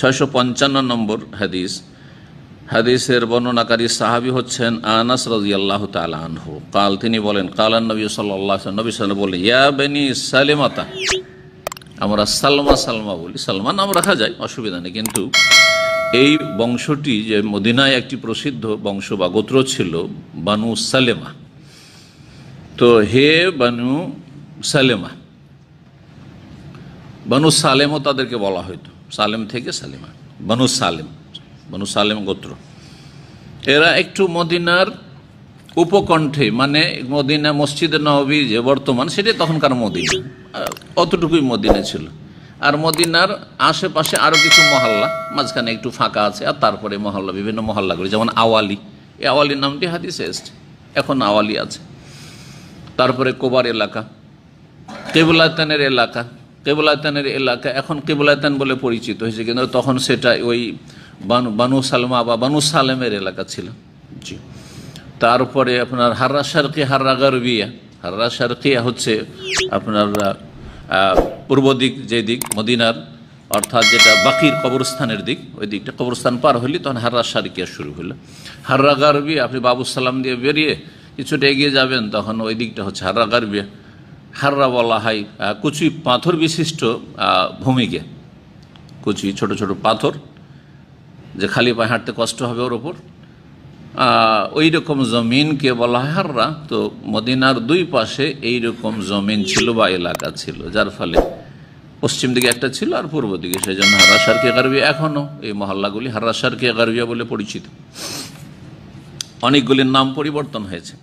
ছয়শো পঞ্চান্ন নম্বর হাদিস হাদিসের বর্ণনাকারী সাহাবি হচ্ছেন আনাস রাজি আল্লাহ তালাহ কাল তিনি বলেন কালান নবী সাল্লাহ নবী সাল বলে ইয়া বেনি সালেমাতা আমরা সালমা সালমা বলি সালমা নাম রাখা যায় অসুবিধা নেই কিন্তু এই বংশটি যে মদিনায় একটি প্রসিদ্ধ বংশ বা গোত্র ছিল বানু সালেমা তো হে বানু সালেমা বানু সালেমা তাদেরকে বলা হইত সালেম থেকে সালিমা বনু সালেম বনু সালেম গোত্র এরা একটু মদিনার উপকণ্ঠে মানে মদিনা মসজিদ নবী যে বর্তমান সেটাই তখনকার মদিনা অতটুকুই মদিনা ছিল আর মদিনার আশেপাশে আরও কিছু মহল্লা মাঝখানে একটু ফাঁকা আছে আর তারপরে মহল্লা বিভিন্ন মহল্লাগুলি যেমন আওয়ালি এই আওয়ালির নামটি হাদিসে এসছে এখন আওয়ালি আছে তারপরে কোবার এলাকা কেবলাতানের এলাকা কেবলাতানের এলাকা এখন কেবলাতান বলে পরিচিত হয়েছে কিন্তু তখন সেটা ওই বানু বানু সালমা বা বানু সালেমের এলাকা ছিল জি তারপরে আপনার হার্রা সারকি হার্রা গারবিয়া হার্রা সারকিয়া হচ্ছে আপনার পূর্ব দিক যে দিক মদিনার অর্থাৎ যেটা বাকির কবরস্থানের দিক ওই দিকটা কবরস্থান পার হলি তখন হার্রা সারকিয়া শুরু হলো হার্রা গারবি আপনি বাবু সালাম দিয়ে বেরিয়ে কিছুটা এগিয়ে যাবেন তখন ওই দিকটা হচ্ছে হার্রা গারবিয়া হাররা বলা হয় কুচি পাথর বিশিষ্ট ভূমিকে কুচি ছোট ছোট পাথর যে খালি পায়ে হাঁটতে কষ্ট হবে ওর ওপর ওই রকম জমিনকে বলা হয় হাররা তো মদিনার দুই পাশে এই রকম জমিন ছিল বা এলাকা ছিল যার ফলে পশ্চিম দিকে একটা ছিল আর পূর্ব দিকে সেই জন্য হারাসার কে গারবিয়া এখনও এই মহল্লাগুলি হারাসার কে গারবিয়া বলে পরিচিত অনেকগুলির নাম পরিবর্তন হয়েছে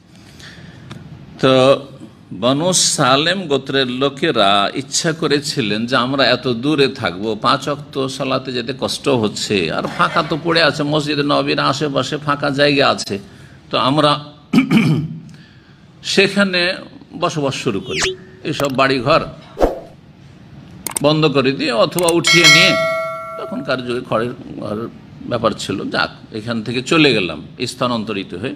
তো বনু সালেম গোত্রের লোকেরা ইচ্ছা করেছিলেন যে আমরা এত দূরে থাকব পাঁচ অক্ত সালাতে যেতে কষ্ট হচ্ছে আর ফাঁকা তো পড়ে আছে মসজিদে নবীর আশেপাশে ফাঁকা জায়গা আছে তো আমরা সেখানে বসবাস শুরু করি এসব বাড়িঘর বন্ধ করে দিয়ে অথবা উঠিয়ে নিয়ে তখনকার যুগে খড়ের ঘরের ব্যাপার ছিল যাক এখান থেকে চলে গেলাম স্থানান্তরিত হয়ে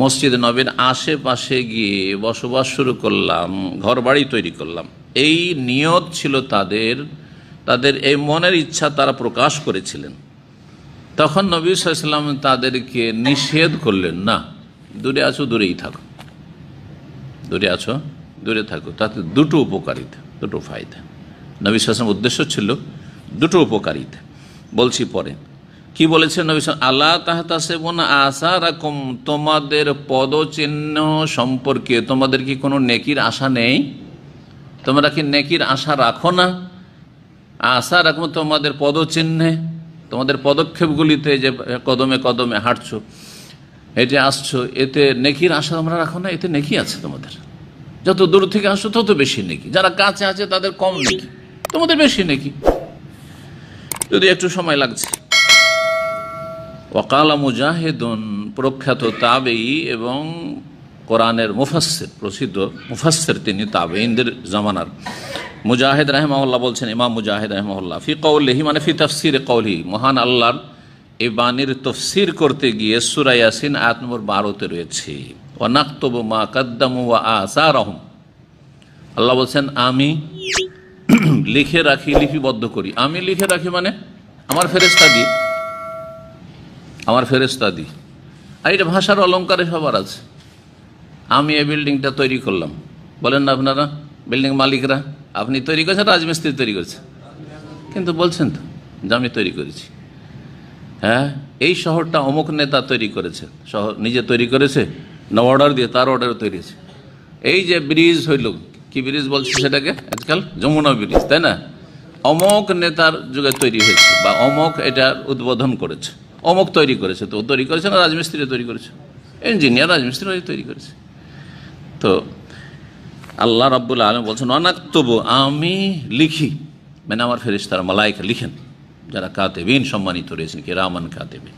মসজিদ নবীর আশেপাশে গিয়ে বসবাস শুরু করলাম ঘর বাড়ি তৈরি করলাম এই নিয়ত ছিল তাদের তাদের এই মনের ইচ্ছা তারা প্রকাশ করেছিলেন তখন নবী সাল্লাম তাদেরকে নিষেধ করলেন না দূরে আছো দূরেই থাকো দূরে আছো দূরে থাকো তাতে দুটো উপকারিতা দুটো ফায়দা নবী সালাম উদ্দেশ্য ছিল দুটো উপকারিতা বলছি পরে কি বলেছেন আল্লাহ তাহতা সেবন আশা রাকুম তোমাদের পদচিহ্ন সম্পর্কে তোমাদের কি কোনো নেকির আশা নেই তোমরা কি নেকির আশা রাখো না আশা রাখো তোমাদের পদচিহ্নে তোমাদের পদক্ষেপগুলিতে যে কদমে কদমে হাঁটছো এটি আসছো এতে নেকির আশা তোমরা রাখো না এতে নেকি আছে তোমাদের যত দূর থেকে আসছো তত বেশি নেকি যারা কাছে আছে তাদের কম নেকি তোমাদের বেশি নেকি যদি একটু সময় লাগছে ওকালা মুজাহিদুন প্রখ্যাত তাবেই এবং কোরআনের মুফাসের প্রসিদ্ধ মুফাসের তিনি তাবেইনদের জামানার মুজাহিদ রাহমাউল্লাহ বলছেন ইমাম মুজাহিদ রাহমাউল্লাহ ফি কৌলহি মানে ফি তফসির কৌলহি মহান আল্লাহর এ বাণীর তফসির করতে গিয়ে সুরা ইয়াসিন আয়াত নম্বর বারোতে রয়েছে অনাক্তব মা কাদ্দামু ওয়া আসা রহম আল্লাহ বলছেন আমি লিখে রাখি লিপিবদ্ধ করি আমি লিখে রাখি মানে আমার ফেরেস্তা দিয়ে আমার ফেরেস্তা দি আর এটা ভাষার অলঙ্কারে সবার আছে আমি এই বিল্ডিংটা তৈরি করলাম বলেন না আপনারা বিল্ডিং মালিকরা আপনি তৈরি করেছেন রাজমিস্ত্রি তৈরি করেছে কিন্তু বলছেন তো যে আমি তৈরি করেছি হ্যাঁ এই শহরটা অমুক নেতা তৈরি করেছে শহর নিজে তৈরি করেছে না অর্ডার দিয়ে তার অর্ডার তৈরি হয়েছে এই যে ব্রিজ হইল কি ব্রিজ বলছে সেটাকে আজকাল যমুনা ব্রিজ তাই না অমক নেতার যুগে তৈরি হয়েছে বা অমক এটার উদ্বোধন করেছে অমুক তৈরি করেছে তো তৈরি করেছে না রাজমিস্ত্রি তৈরি করেছে ইঞ্জিনিয়ার রাজমিস্ত্রি তৈরি করেছে তো আল্লাহ রাব্বুল আলম বলছেন অনাক তবু আমি লিখি মানে আমার ফেরিস্তারা মালাইকে লিখেন যারা বিন সম্মানিত রয়েছেন কি রামান কাতেবিন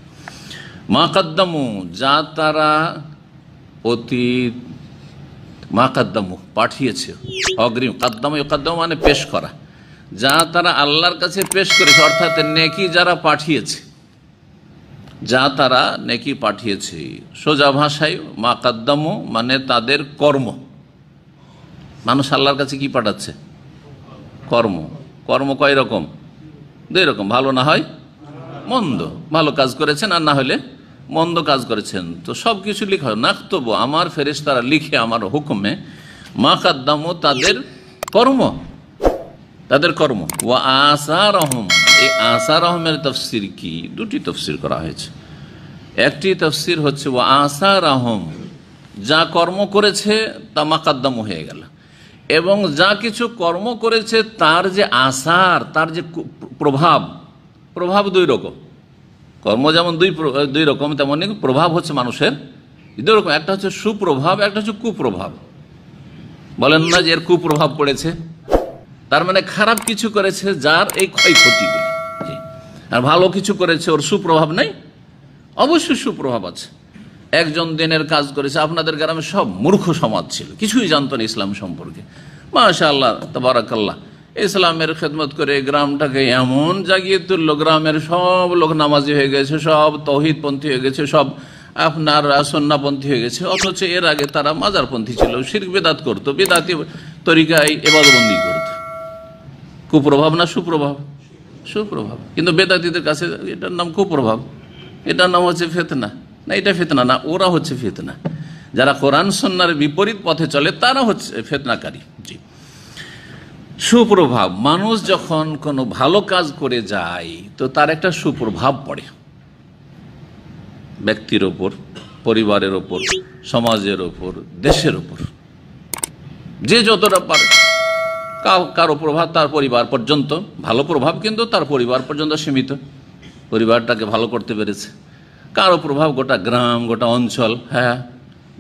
মা কাদ্দামু যা তারা অতীত মা কাদ্দামু পাঠিয়েছে অগ্রিম কাদ্দামু কাদ্দামু মানে পেশ করা যা তারা আল্লাহর কাছে পেশ করেছে অর্থাৎ নেকি যারা পাঠিয়েছে যা তারা নেকি পাঠিয়েছে সোজা ভাষায় মা কাদ্দামো মানে তাদের কর্ম মানুষ আল্লাহর কাছে কি পাঠাচ্ছে কর্ম কর্ম কয় রকম দুই রকম ভালো না হয় মন্দ ভালো কাজ করেছেন আর না হলে মন্দ কাজ করেছেন তো সব কিছু লিখা নাক্তব আমার ফেরেস তারা লিখে আমার হুকুমে মা কাদ্দামো তাদের কর্ম তাদের কর্ম ও আসার রহম এই আসার আহমের তফসির কি দুটি তফসির করা হয়েছে একটি তফসির হচ্ছে ও আসার আহম যা কর্ম করেছে তা মাকাদ্দম হয়ে গেল এবং যা কিছু কর্ম করেছে তার যে আসার তার যে প্রভাব প্রভাব দুই রকম কর্ম যেমন দুই দুই রকম তেমনই প্রভাব হচ্ছে মানুষের দুই রকম একটা হচ্ছে সুপ্রভাব একটা হচ্ছে কুপ্রভাব বলেন না যে এর কুপ্রভাব পড়েছে তার মানে খারাপ কিছু করেছে যার এই ক্ষয়ক্ষতি আর ভালো কিছু করেছে ওর সুপ্রভাব নেই অবশ্যই সুপ্রভাব আছে একজন দিনের কাজ করেছে আপনাদের গ্রামে সব মূর্খ সমাজ ছিল কিছুই জানতো না ইসলাম সম্পর্কে মাশা আল্লাহ তবরাকাল্লাহ ইসলামের খেদমত করে গ্রামটাকে এমন জাগিয়ে তুললো গ্রামের সব লোক নামাজি হয়ে গেছে সব তহিদপন্থী হয়ে গেছে সব আপনার সন্নাপন্থী হয়ে গেছে অথচ এর আগে তারা মাজারপন্থী ছিল শির্ক বেদাত করতো বেদাতি তরিকায় এবাদবন্দি করত কুপ্রভাব না সুপ্রভাব সুপ্রভাব কিন্তু বেদাতিদের কাছে এটার নাম কুপ্রভাব এটার নাম হচ্ছে ফেতনা না এটা ফেতনা না ওরা হচ্ছে ফেতনা যারা কোরআন সন্ন্যার বিপরীত পথে চলে তারা হচ্ছে ফেতনাকারী জি সুপ্রভাব মানুষ যখন কোনো ভালো কাজ করে যায় তো তার একটা সুপ্রভাব পড়ে ব্যক্তির ওপর পরিবারের ওপর সমাজের ওপর দেশের ওপর যে যতটা পারে কারো প্রভাব তার পরিবার পর্যন্ত ভালো প্রভাব কিন্তু তার পরিবার পর্যন্ত সীমিত পরিবারটাকে ভালো করতে পেরেছে কারো প্রভাব গোটা গ্রাম গোটা অঞ্চল হ্যাঁ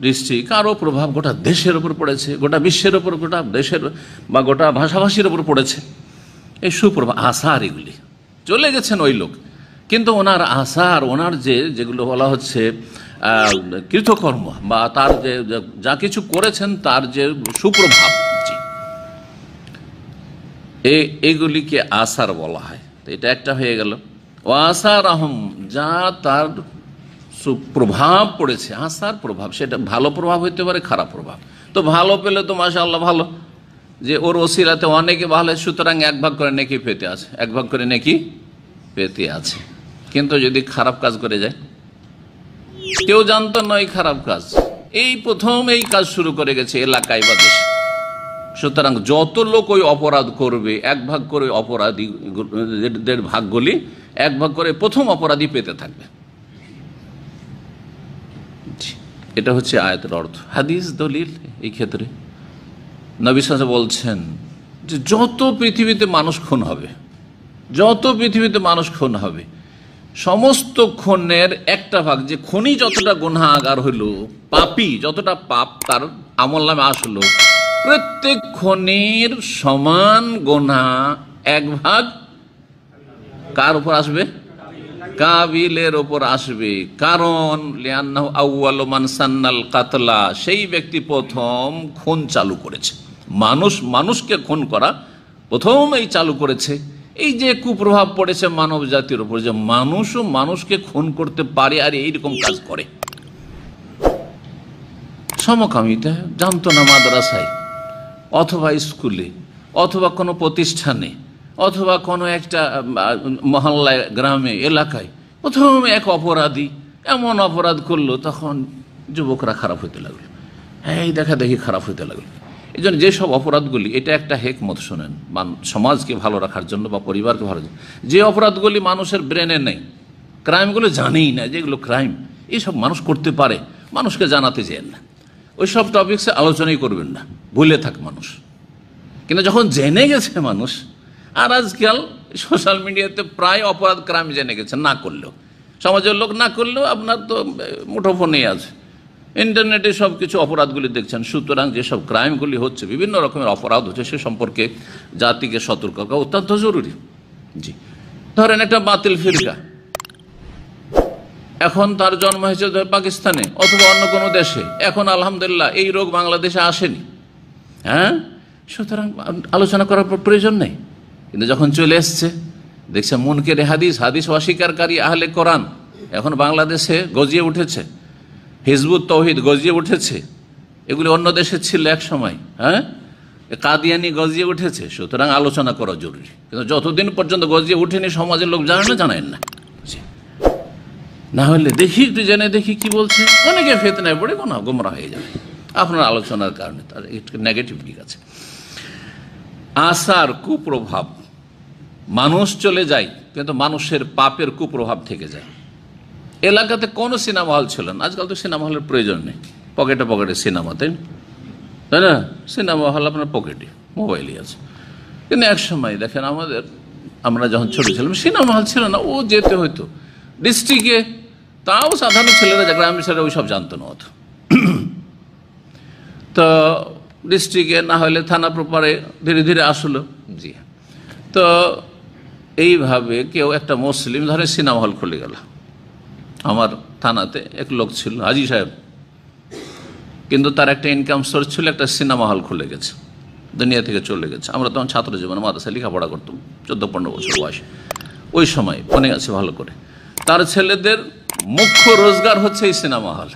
ডিস্ট্রিক্ট কারো প্রভাব গোটা দেশের ওপর পড়েছে গোটা বিশ্বের ওপর গোটা দেশের বা গোটা ভাষাভাষীর ওপর পড়েছে এই সুপ্রভাব আর এগুলি চলে গেছেন ওই লোক কিন্তু ওনার আর ওনার যে যেগুলো বলা হচ্ছে কৃতকর্ম বা তার যে যা কিছু করেছেন তার যে সুপ্রভাব এগুলিকে আসার বলা হয় তো এটা একটা হয়ে গেল ও আসার আহম যা তার সুপ্রভাব পড়েছে আসার প্রভাব সেটা ভালো প্রভাব হইতে পারে খারাপ প্রভাব তো ভালো পেলে তো মাসা আল্লাহ ভালো যে ওর ওসিরাতে অনেকে ভালো সুতরাং এক ভাগ করে নাকি পেতে আছে এক ভাগ করে নাকি পেতে আছে কিন্তু যদি খারাপ কাজ করে যায় কেউ জানতো নয় খারাপ কাজ এই প্রথম এই কাজ শুরু করে গেছে এলাকায় বা দেশে সুতরাং যত লোক ওই অপরাধ করবে এক ভাগ করে অপরাধীদের ভাগগুলি এক ভাগ করে প্রথম অপরাধী পেতে থাকবে এটা হচ্ছে আয়তের অর্থ হাদিস দলিল এই ক্ষেত্রে নবিশ্বাসে বলছেন যে যত পৃথিবীতে মানুষ খুন হবে যত পৃথিবীতে মানুষ খুন হবে সমস্ত খুনের একটা ভাগ যে খনি যতটা আগার হইল পাপি যতটা পাপ তার আমল নামে আসলো প্রত্যেক খনির সমান গোনা এক ভাগ কার উপর আসবে কাবিলের ওপর আসবে কারণ আউয়াল মানসান্নাল কাতলা সেই ব্যক্তি প্রথম খুন চালু করেছে মানুষ মানুষকে খুন করা প্রথম এই চালু করেছে এই যে কুপ্রভাব পড়েছে মানব জাতির উপর যে মানুষও মানুষকে খুন করতে পারে আর এইরকম কাজ করে সমকামিতা জানতো না মাদ্রাসায় অথবা স্কুলে অথবা কোনো প্রতিষ্ঠানে অথবা কোনো একটা মহল্লায় গ্রামে এলাকায় প্রথমে এক অপরাধী এমন অপরাধ করলো তখন যুবকরা খারাপ হইতে লাগলো এই দেখা দেখি খারাপ হইতে লাগলো এই জন্য যেসব অপরাধগুলি এটা একটা হেকমত শোনেন মান সমাজকে ভালো রাখার জন্য বা পরিবারকে ভালো যে অপরাধগুলি মানুষের ব্রেনে নেই ক্রাইমগুলো জানেই না যেগুলো ক্রাইম এইসব মানুষ করতে পারে মানুষকে জানাতে যেন না ওই সব টপিক্সে আলোচনাই করবেন না ভুলে থাকে মানুষ কিন্তু যখন জেনে গেছে মানুষ আর আজকাল সোশ্যাল মিডিয়াতে প্রায় অপরাধ ক্রাইম জেনে গেছে না করলেও সমাজের লোক না করলেও আপনার তো মুঠোফোনেই আছে ইন্টারনেটে সব কিছু অপরাধগুলি দেখছেন সুতরাং যেসব ক্রাইমগুলি হচ্ছে বিভিন্ন রকমের অপরাধ হচ্ছে সে সম্পর্কে জাতিকে সতর্ক করা অত্যন্ত জরুরি জি ধরেন একটা বাতিল ফিরকা এখন তার জন্ম হয়েছে পাকিস্তানে অথবা অন্য কোনো দেশে এখন আলহামদুলিল্লাহ এই রোগ বাংলাদেশে আসেনি হ্যাঁ সুতরাং আলোচনা করার প্রয়োজন নেই কিন্তু যখন চলে এসছে দেখছে মনকের হাদিস হাদিস অস্বীকারী আহলে কোরআন এখন বাংলাদেশে গজিয়ে উঠেছে হিজবুত তৌহিদ গজিয়ে উঠেছে এগুলি অন্য দেশে ছিল এক সময় হ্যাঁ কাদিয়ানি গজিয়ে উঠেছে সুতরাং আলোচনা করা জরুরি কিন্তু যতদিন পর্যন্ত গজিয়ে উঠেনি সমাজের লোক জানে না জানেন না না হলে দেখি একটু জেনে দেখি কি বলছে অনেকে ফেতনায় পড়ে কোনো গোমরা হয়ে যাবে আপনার আলোচনার কারণে তার নেগেটিভ দিক আছে আসার কুপ্রভাব মানুষ চলে যায় কিন্তু মানুষের পাপের কুপ্রভাব থেকে যায় এলাকাতে কোনো সিনেমা হল ছিল না আজকাল তো সিনেমা হলের প্রয়োজন নেই পকেটে পকেটে সিনেমা তাই তাই না সিনেমা হল আপনার পকেটে মোবাইলই আছে কিন্তু এক সময় দেখেন আমাদের আমরা যখন ছোটো ছিলাম সিনেমা হল ছিল না ও যেতে হইতো ডিস্ট্রিক্টে তাও সাধারণ ছেলেরা যে আমি সেটা ওই সব জানতো না অত তো ডিস্ট্রিক্টে না হলে থানা প্রপারে ধীরে ধীরে আসলো জি তো এইভাবে কেউ একটা মুসলিম ধরে সিনেমা হল খুলে গেল আমার থানাতে এক লোক ছিল হাজি সাহেব কিন্তু তার একটা ইনকাম সোর্স ছিল একটা সিনেমা হল খুলে গেছে দুনিয়া থেকে চলে গেছে আমরা তখন ছাত্র জীবনে মাদ্রাসায় লেখাপড়া করতাম চোদ্দো পনেরো বছর বয়সে ওই সময় মনে আছে ভালো করে তার ছেলেদের মুখ্য রোজগার হচ্ছে এই সিনেমা হল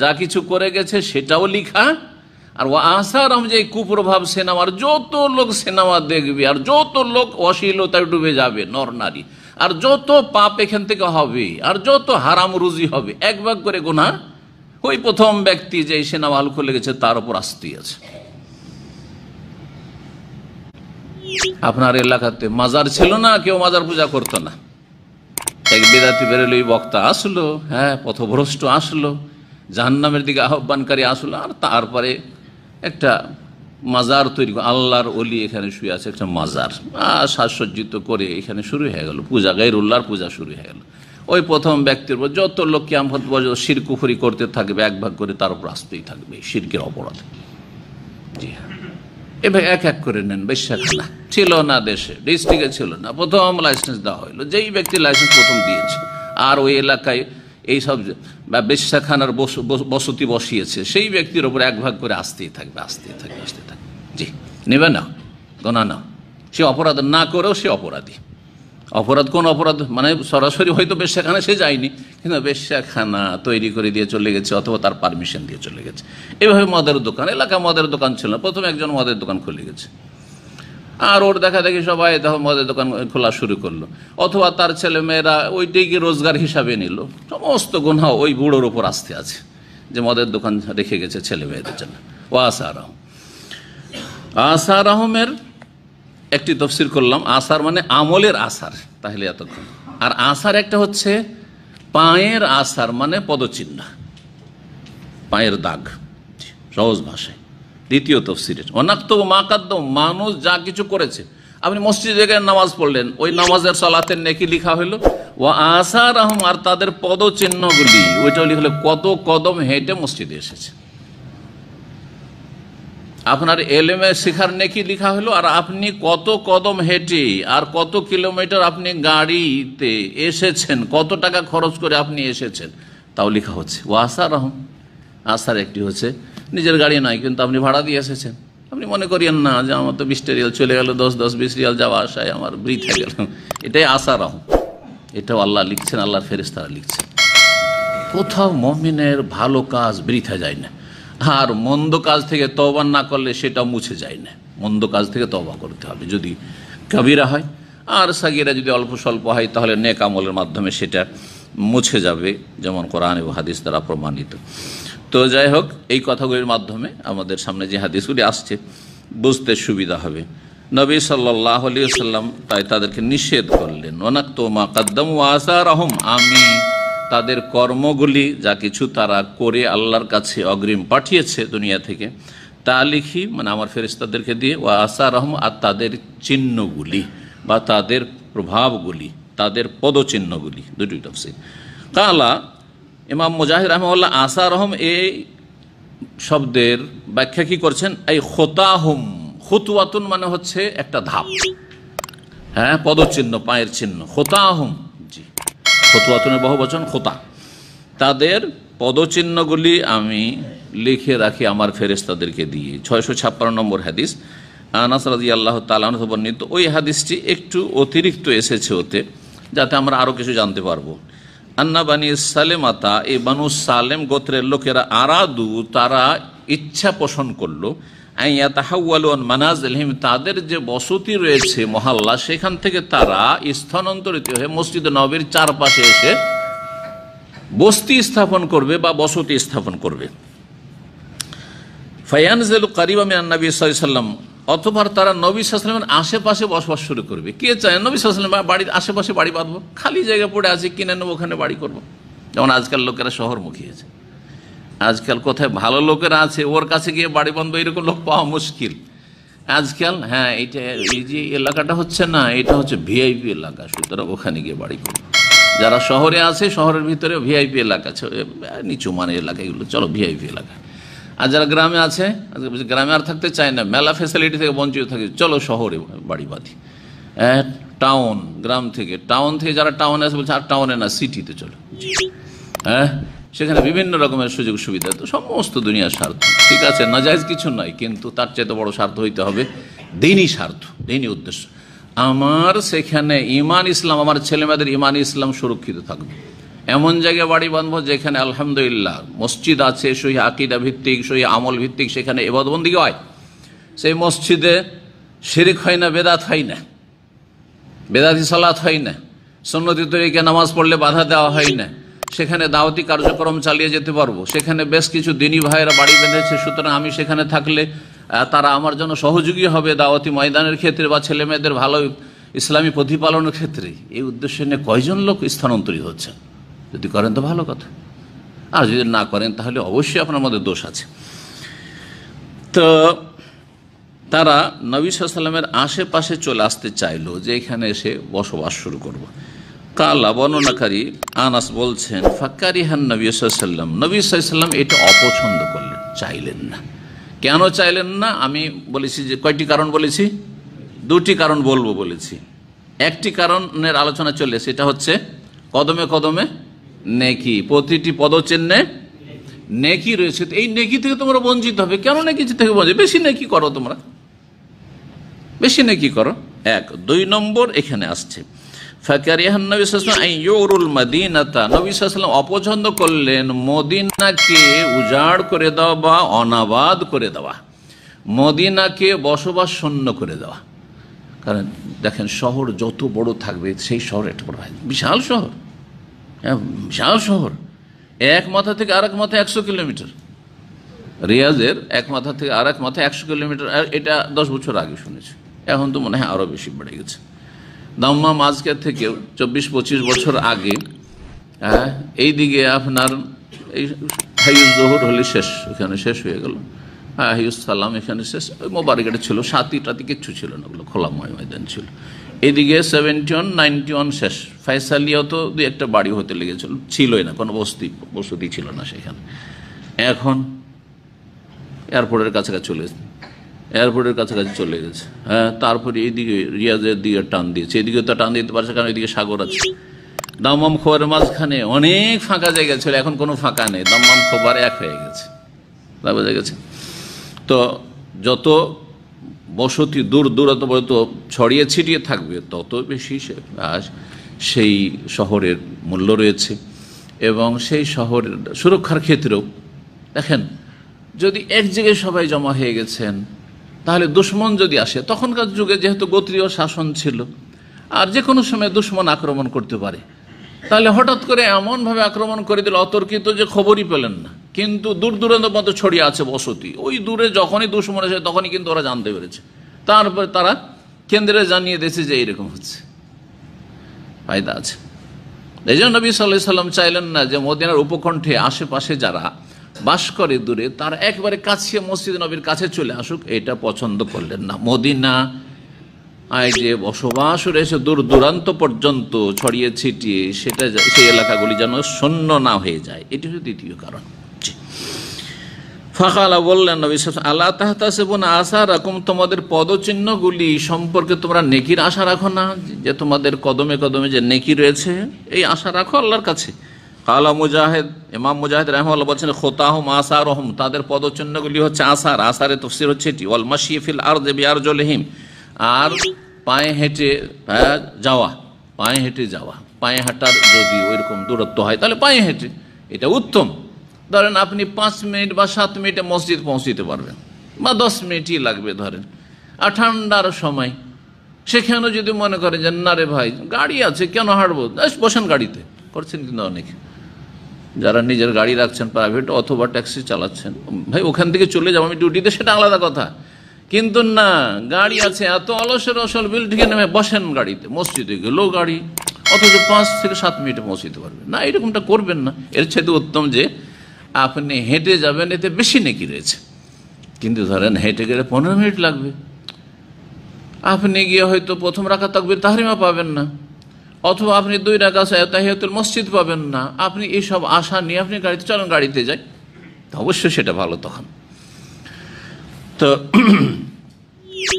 যা কিছু করে গেছে সেটাও লিখা আর ও আসারাম যে কুপ্রভাব সিনেমা আর যত লোক সেনামা দেখবে আর যত লোক অশ্লীলতায় ডুবে যাবে নর নারী আর যত পাপ এখান থেকে হবে আর যত হারাম রুজি হবে এক ভাগ করে গোনা ওই প্রথম ব্যক্তি যে সিনেমা হল খুলে গেছে তার উপর আসতেই আছে আপনার এলাকাতে মাজার ছিল না কেউ মাজার পূজা করতো না এক বেদাতি বেরোলে বক্তা আসলো হ্যাঁ পথভ্রষ্ট আসলো জাহান্নামের দিকে আহ্বানকারী আসলো আর তারপরে একটা মাজার তৈরি আল্লাহর অলি এখানে শুয়ে আছে একটা মাজার সাজসজ্জিত করে এখানে শুরু হয়ে গেল পূজা গাইরুল্লাহর পূজা শুরু হয়ে গেল ওই প্রথম ব্যক্তির উপর যত লোক কিয়ামত পর্যন্ত করতে থাকবে এক ভাগ করে তার উপর আসতেই থাকবে সিরকের অপরাধ জি হ্যাঁ এভাবে এক এক করে নেন বেশাখালা ছিল না দেশে ডিস্ট্রিক্টে ছিল না প্রথম লাইসেন্স দেওয়া হলো যেই ব্যক্তি লাইসেন্স প্রথম দিয়েছে আর ওই এলাকায় এই সব বা বেশাখানার বসতি বসিয়েছে সেই ব্যক্তির ওপর এক ভাগ করে আসতেই থাকবে আসতেই থাকবে আসতে থাকবে জি নেবে না গণা না সে অপরাধ না করেও সে অপরাধী অপরাধ কোন অপরাধ মানে সরাসরি হয়তো বেশ্যাখানা সে যায়নি কিন্তু বেশ্যাখানা তৈরি করে দিয়ে চলে গেছে অথবা তার পারমিশন দিয়ে চলে গেছে এভাবে মদের দোকান এলাকা মদের দোকান ছিল না প্রথমে একজন মদের দোকান খুলে গেছে আর ওর দেখা দেখি সবাই তখন মদের দোকান খোলা শুরু করলো অথবা তার ছেলে মেয়েরা ওইটাইকে রোজগার হিসাবে নিল সমস্ত গুণা ওই বুড়োর ওপর আসতে আছে যে মদের দোকান রেখে গেছে ছেলে মেয়েদের জন্য ও আসার আহমের একটি তফসির করলাম আসার মানে আমলের আসার তাহলে এতক্ষণ আর আসার একটা হচ্ছে পায়ের আসার মানে পদচিহ্ন পায়ের দাগ সহজ ভাষায় দ্বিতীয় তফসিরের অনাক্ত মাকাদ্য মানুষ যা কিছু করেছে আপনি মসজিদে গিয়ে নামাজ পড়লেন ওই নামাজের সলাতের নেকি লিখা হলো ও আসার আহম আর তাদের পদচিহ্নগুলি ওইটা লিখলে কত কদম হেঁটে মসজিদে এসেছে আপনার এলএমএ শেখার নেকি লিখা হলো আর আপনি কত কদম হেঁটে আর কত কিলোমিটার আপনি গাড়িতে এসেছেন কত টাকা খরচ করে আপনি এসেছেন তাও লেখা হচ্ছে ও আসার রহম আসার একটি হচ্ছে নিজের গাড়ি নয় কিন্তু আপনি ভাড়া দিয়ে এসেছেন আপনি মনে করিয়েন না যে আমার তো বিশটা রিয়াল চলে গেল দশ দশ বিশ রিয়াল যাওয়া আসায় আমার ব্রিথ হয়ে গেল এটাই আসার রহম এটাও আল্লাহ লিখছেন আল্লাহর ফেরেস্তারা লিখছেন কোথাও মমিনের ভালো কাজ বৃথা যায় না আর মন্দ কাজ থেকে তবা না করলে সেটা মুছে যায় না মন্দ কাজ থেকে তবা করতে হবে যদি কবিরা হয় আর সাগিরা যদি অল্প স্বল্প হয় তাহলে নেক আমলের মাধ্যমে সেটা মুছে যাবে যেমন কোরআন এবং হাদিস দ্বারা প্রমাণিত তো যাই হোক এই কথাগুলির মাধ্যমে আমাদের সামনে যে হাদিসগুলি আসছে বুঝতে সুবিধা হবে নবী সাল্লাহ আলিয়া সাল্লাম তাই তাদেরকে নিষেধ করলেন অনাক্ত তোমা কাদ্দম ওয়াসা রহম আমি তাদের কর্মগুলি যা কিছু তারা করে আল্লাহর কাছে অগ্রিম পাঠিয়েছে দুনিয়া থেকে তা লিখি মানে আমার ফেরিস্তাদেরকে দিয়ে ও আসা রহম আর তাদের চিহ্নগুলি বা তাদের প্রভাবগুলি তাদের পদচিহ্নগুলি দুটোই তফসিল কালা ইমাম মুজাহির রহমাল্লাহ আসা রহম এই শব্দের ব্যাখ্যা কি করছেন এই খোতাহুম খুতুয়াতুন মানে হচ্ছে একটা ধাপ হ্যাঁ পদচিহ্ন পায়ের চিহ্ন খোতাহুম জি খতুয়াতনের বহু বচন খোতা তাদের পদচিহ্নগুলি আমি লিখে রাখি আমার ফেরেস্তাদেরকে দিয়ে ছয়শো ছাপ্পান্ন নম্বর হাদিস আনাস রাজি আল্লাহ তালানত বর্ণিত ওই হাদিসটি একটু অতিরিক্ত এসেছে ওতে যাতে আমরা আরও কিছু জানতে পারবো আন্না সালেম সালেমাতা এ বানু সালেম গোত্রের লোকেরা আরাদু তারা ইচ্ছা পোষণ করলো আইয়াতাহাওয়ালুন তাদের যে বসতি রয়েছে মহাল্লা সেখান থেকে তারা স্থানান্তরিত হয়ে মসজিদ নবীর চারপাশে এসে বস্তি স্থাপন করবে বা বসতি স্থাপন করবে ফায়ানজেল করিবা মিনান নবী সাল্লাম অতবার তারা নবী সাল্লামের আশেপাশে বসবাস শুরু করবে কে চায় নবী সাল্লাম বাড়ির আশেপাশে বাড়ি বাঁধবো খালি জায়গা পড়ে আছে কিনে নেবো ওখানে বাড়ি করবো যেমন আজকাল লোকেরা শহরমুখী মুখিয়েছে আজকাল কোথায় ভালো লোকেরা আছে ওর কাছে গিয়ে বাড়ি বন্ধ এরকম লোক পাওয়া মুশকিল আজকাল হ্যাঁ এটা এই যে এলাকাটা হচ্ছে না এটা হচ্ছে ভিআইপি এলাকা সুতরাং ওখানে গিয়ে বাড়ি করবো যারা শহরে আছে শহরের ভিতরে ভিআইপি এলাকা নিচু মানের এলাকা এগুলো চলো ভিআইপি এলাকা আর যারা গ্রামে আছে গ্রামে আর থাকতে চায় না মেলা ফেসিলিটি থেকে বঞ্চিত থাকে চলো শহরে বাড়ি বাঁধি টাউন গ্রাম থেকে টাউন থেকে যারা টাউনে আছে বলছে আর টাউনে না সিটিতে চলো হ্যাঁ সেখানে বিভিন্ন রকমের সুযোগ সুবিধা তো সমস্ত দুনিয়ার স্বার্থ ঠিক আছে নাজাইজ কিছু নয় কিন্তু তার চেয়ে তো বড় স্বার্থ হইতে হবে দিনই স্বার্থ দিনই উদ্দেশ্য আমার সেখানে ইমান ইসলাম আমার ছেলেমেয়েদের ইমান ইসলাম সুরক্ষিত থাকবে এমন জায়গায় বাড়ি বাঁধবো যেখানে আলহামদুলিল্লাহ মসজিদ আছে সহি আকিদা ভিত্তিক সহি আমল ভিত্তিক সেখানে এবদবন্দি হয় সেই মসজিদে শিরিক হয় না বেদাত হয় না বেদাতি সালাত হয় না সন্ন্যতি তরিকে নামাজ পড়লে বাধা দেওয়া হয় না সেখানে দাওয়াতি কার্যক্রম চালিয়ে যেতে পারবো সেখানে বেশ কিছু দিনী ভাইয়েরা বাড়ি বেঁধেছে সুতরাং আমি সেখানে থাকলে তারা আমার জন্য সহযোগী হবে দাওয়াতি ময়দানের ক্ষেত্রে বা ছেলে মেয়েদের ভালো ইসলামী প্রতিপালনের ক্ষেত্রে এই উদ্দেশ্য নিয়ে কয়জন লোক স্থানান্তরিত হচ্ছে যদি করেন তো ভালো কথা আর যদি না করেন তাহলে অবশ্যই আপনার মধ্যে দোষ আছে তো তারা নবী সাল্লামের আশেপাশে চলে আসতে চাইলো যে এখানে এসে বসবাস শুরু করব। কালা বর্ণনাকারী আনাস বলছেন ফাক্কারিহান নবী সাল্লাম নবী সাল্লাম এটা অপছন্দ করলেন চাইলেন না কেন চাইলেন না আমি বলেছি যে কয়টি কারণ বলেছি দুটি কারণ বলবো বলেছি একটি কারণের আলোচনা চলে সেটা হচ্ছে কদমে কদমে নেকি প্রতিটি পদচিহ্নে নেকি রয়েছে এই নেকি থেকে তোমরা বঞ্চিত হবে কেন নেকি থেকে বঞ্চিত বেশি নেকি করো তোমরা বেশি নেকি করো এক দুই নম্বর এখানে আসছে অপছন্দ করলেন মদিনাকে উজাড় করে দেওয়া বা অনাবাদ করে দেওয়া মদিনাকে বসবাস শূন্য করে দেওয়া কারণ দেখেন শহর যত বড় থাকবে সেই শহর একটা বড় বিশাল শহর হ্যাঁ বিশাল শহর এক মাথা থেকে আর এক মাথা একশো কিলোমিটার রিয়াজের এক মাথা থেকে আর এক মাথা একশো কিলোমিটার এটা দশ বছর আগে শুনেছি এখন তো মনে হয় আরও বেশি বেড়ে গেছে দাম্মাম আজকে থেকে চব্বিশ পঁচিশ বছর আগে হ্যাঁ এই দিকে আপনার এই হাইউজ জহর হলে শেষ ওখানে শেষ হয়ে গেল হ্যাঁ হাইউজ সালাম এখানে শেষ ওই মোবারকেটে ছিল সাতি টাতি কিচ্ছু ছিল না ওগুলো খোলাময় ময়দান ছিল এদিকে সেভেন্টি ওয়ান নাইনটি ওয়ান শেষ ফয়সালিয়াও তো দু একটা বাড়ি হতে লেগেছিল ছিলই না কোনো বস্তি বসতি ছিল না সেখানে এখন এয়ারপোর্টের কাছাকাছি চলে এসেছে এয়ারপোর্টের কাছাকাছি চলে গেছে হ্যাঁ তারপরে এইদিকে রিয়াজের দিকে টান দিয়েছে এদিকে তো টান দিতে পারছে কারণ এদিকে সাগর আছে দমম খোবার মাঝখানে অনেক ফাঁকা জায়গা ছিল এখন কোনো ফাঁকা নেই দমম খোবার এক হয়ে গেছে বোঝা গেছে তো যত বসতি দূর দূরত পর্যন্ত ছড়িয়ে ছিটিয়ে থাকবে তত বেশি সে সেই শহরের মূল্য রয়েছে এবং সেই শহরের সুরক্ষার ক্ষেত্রেও দেখেন যদি এক জায়গায় সবাই জমা হয়ে গেছেন তাহলে দুশ্মন যদি আসে তখনকার যুগে যেহেতু গোত্রীয় শাসন ছিল আর যে কোনো সময় দুশ্মন আক্রমণ করতে পারে তাহলে হঠাৎ করে এমনভাবে আক্রমণ করে দিল অতর্কিত যে খবরই পেলেন না কিন্তু দূর দূরান্ত মতো ছড়িয়ে আছে বসতি ওই দূরে যখনই দুশ্মন এসে তখনই কিন্তু ওরা জানতে পেরেছে তারপরে তারা কেন্দ্রে জানিয়ে দিয়েছে যে এইরকম হচ্ছে ফায়দা আছে এই জন্য নবী সাল্লাহ সাল্লাম চাইলেন না যে মদিনার উপকণ্ঠে আশেপাশে যারা বাস করে দূরে তার একবারে কাছে মসজিদ নবীর কাছে চলে আসুক এটা পছন্দ করলেন না মদিনা আয় যে বসবাস রয়েছে দূর দূরান্ত পর্যন্ত ছড়িয়ে ছিটিয়ে সেটা সেই এলাকাগুলি যেন শূন্য না হয়ে যায় এটি হচ্ছে দ্বিতীয় কারণ ফাঁকালা বললেন নবী আল্লাহ তাহতা সেবন আশা রাখুম তোমাদের পদচিহ্নগুলি সম্পর্কে তোমরা নেকির আশা রাখো না যে তোমাদের কদমে কদমে যে নেকি রয়েছে এই আশা রাখো আল্লাহর কাছে কালা মুজাহেদ ইমাম মুজাহিদ রহমাল বলছেন খোতাহম আসার রহম তাদের পদচিহ্নগুলি হচ্ছে আসার আসারে তফসির হচ্ছে এটি ওয়াল মাসিফিল আর দেবি আর জলহিম আর পায়ে হেঁটে হ্যাঁ, যাওয়া পায়ে হেঁটে যাওয়া পায়ে হাঁটার যদি ওইরকম দূরত্ব হয় তাহলে পায়ে হেঁটে এটা উত্তম ধরেন আপনি পাঁচ মিনিট বা সাত মিনিটে মসজিদ পৌঁছিতে পারবেন বা দশ মিনিটই লাগবে ধরেন আর ঠান্ডার সময় সেখানেও যদি মনে করেন যে না রে ভাই গাড়ি আছে কেন হাঁটবো বসেন গাড়িতে করছেন কিন্তু অনেকে যারা নিজের গাড়ি রাখছেন প্রাইভেট অথবা ট্যাক্সি চালাচ্ছেন ভাই ওখান থেকে চলে যাবো আমি ডিউটিতে সেটা আলাদা কথা কিন্তু না গাড়ি আছে এত অলসের অসল বিল্ডিংয়ে নেমে বসেন গাড়িতে মসজিদে গেলো গাড়ি অথচ পাঁচ থেকে সাত মিনিটে পৌঁছতে পারবে না এরকমটা করবেন না এর চাইতে উত্তম যে আপনি হেঁটে যাবেন এতে বেশি নেকি রয়েছে কিন্তু ধরেন হেঁটে গেলে পনেরো মিনিট লাগবে আপনি গিয়ে হয়তো প্রথম রাখা থাকবে তাহারিমা পাবেন না অথবা আপনি দুই রাখা তাহিয়াতুল মসজিদ পাবেন না আপনি এসব আশা নিয়ে আপনি গাড়িতে চলেন গাড়িতে যাই অবশ্যই সেটা ভালো তখন তো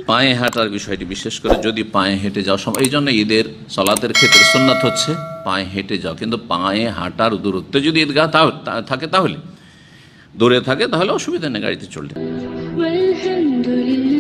পায়ে হাঁটার বিষয়টি বিশেষ করে যদি পায়ে হেঁটে যাওয়া সময় এই জন্য ঈদের চলাতের ক্ষেত্রে সুন্নাত হচ্ছে পায়ে হেঁটে যাও কিন্তু পায়ে হাঁটার দূরত্বে যদি ঈদগাহ থাকে তাহলে দূরে থাকে তাহলে অসুবিধা নেই গাড়িতে চললে